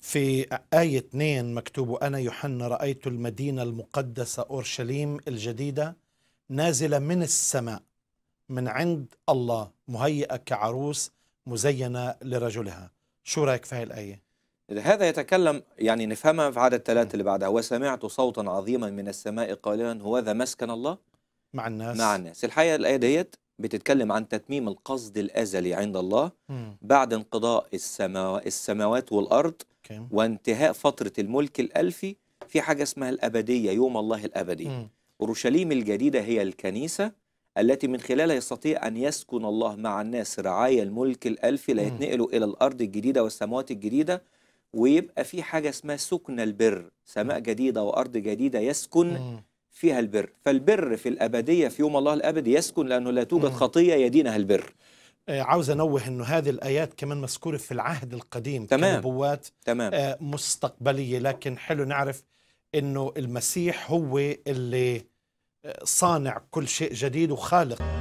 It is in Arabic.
في آية 2 مكتوب أنا يوحنا رأيت المدينة المقدسة أورشليم الجديدة نازلة من السماء من عند الله مهيئة كعروس مزينة لرجلها شو رأيك في هذه الآية؟ هذا يتكلم يعني نفهمها في عدد الثلاثة اللي بعدها وسمعت صوتا عظيما من السماء قائلا هو ذا مسكن الله مع الناس مع الناس الحقيقة الآية ديت بتتكلم عن تتميم القصد الأزلي عند الله بعد انقضاء السماوات والأرض وانتهاء فترة الملك الألفي في حاجة اسمها الأبدية يوم الله الأبدي أورشليم الجديدة هي الكنيسة التي من خلالها يستطيع أن يسكن الله مع الناس رعايا الملك الألفي لا يتنقلوا إلى الأرض الجديدة والسماوات الجديدة ويبقى في حاجة اسمها سكن البر سماء جديدة وأرض جديدة يسكن فيها البر فالبر في الأبدية في يوم الله الأبدي يسكن لأنه لا توجد خطية يدينها البر آه، عاوز انوه انه هذه الايات كمان مذكوره في العهد القديم تمام كنبوات تمام آه، مستقبليه لكن حلو نعرف انه المسيح هو اللي آه، صانع كل شيء جديد وخالق